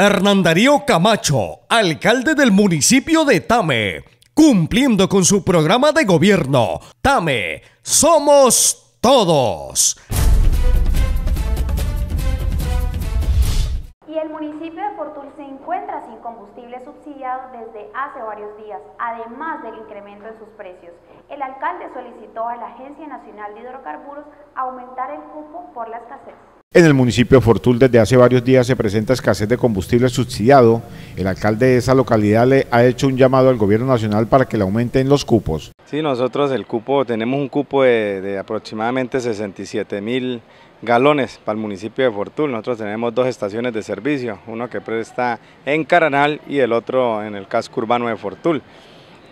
Hernán Darío Camacho, alcalde del municipio de Tame, cumpliendo con su programa de gobierno. Tame, somos todos. Y el municipio de Portul se encuentra sin combustible subsidiado desde hace varios días, además del incremento de sus precios. El alcalde solicitó a la Agencia Nacional de Hidrocarburos aumentar el cupo por la escasez. En el municipio de Fortul desde hace varios días se presenta escasez de combustible subsidiado. El alcalde de esa localidad le ha hecho un llamado al gobierno nacional para que le aumenten los cupos. Sí, nosotros el cupo, tenemos un cupo de, aproximadamente 67 mil galones para el municipio de Fortul. Nosotros tenemos dos estaciones de servicio, uno que presta en Caranal y el otro en el casco urbano de Fortul.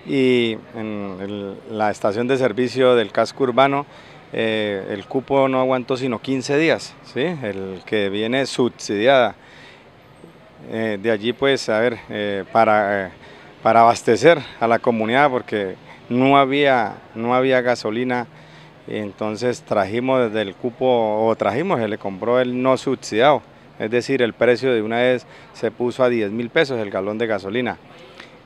Y en la estación de servicio del casco urbano eh, el cupo no aguantó sino 15 días, ¿sí? el que viene subsidiada. Eh, de allí pues, a ver, eh, para, abastecer a la comunidad porque no había, no había gasolina, entonces trajimos desde el cupo, o trajimos, se le compró el no subsidiado, es decir, el precio de una vez se puso a 10 mil pesos el galón de gasolina.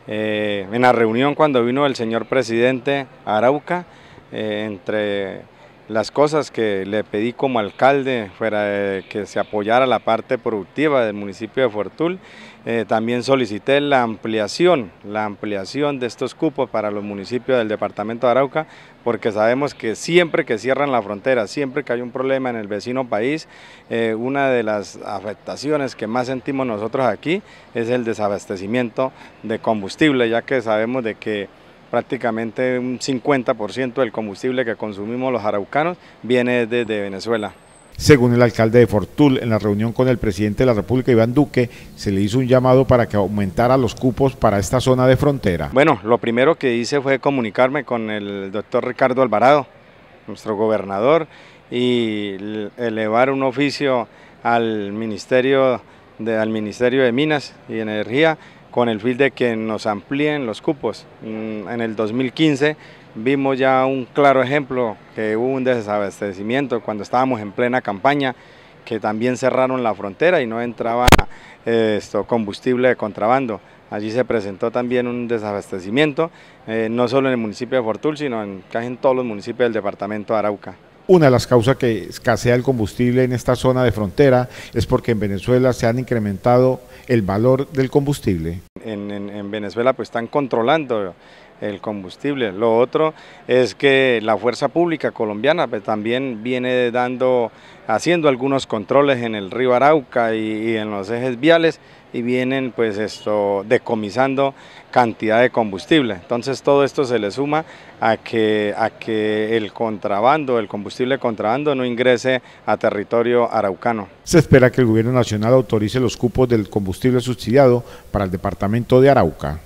en la reunión cuando vino el señor presidente Arauca, entre las cosas que le pedí como alcalde fuera que se apoyara la parte productiva del municipio de Fortul. Eh, también solicité la ampliación, la ampliación de estos cupos para los municipios del departamento de Arauca, porque sabemos que siempre que cierran la frontera, siempre que hay un problema en el vecino país, eh, una de las afectaciones que más sentimos nosotros aquí es el desabastecimiento de combustible, ya que sabemos de que prácticamente un 50% del combustible que consumimos los araucanos viene desde Venezuela. Según el alcalde de Fortul, en la reunión con el presidente de la República, Iván Duque, se le hizo un llamado para que aumentara los cupos para esta zona de frontera. Bueno, lo primero que hice fue comunicarme con el doctor Ricardo Alvarado, nuestro gobernador, y elevar un oficio al Ministerio de, al Ministerio de Minas y Energía con el fin de que nos amplíen los cupos. Mm, en el 2015 vimos ya un claro ejemplo que hubo un desabastecimiento cuando estábamos en plena campaña, que también cerraron la frontera y no entraba esto, combustible de contrabando. Allí se presentó también un desabastecimiento, eh, no solo en el municipio de Fortul, sino en casi en todos los municipios del departamento de Arauca. Una de las causas que escasea el combustible en esta zona de frontera es porque en Venezuela se han incrementado el valor del combustible. En, Venezuela pues están controlando el combustible. Lo otro es que la Fuerza Pública colombiana pues, también viene dando, haciendo algunos controles en el río Arauca y, y, en los ejes viales y vienen pues esto decomisando cantidad de combustible. Entonces todo esto se le suma a que, a que el contrabando, el combustible contrabando no ingrese a territorio araucano. Se espera que el gobierno nacional autorice los cupos del combustible subsidiado para el departamento de Arauca.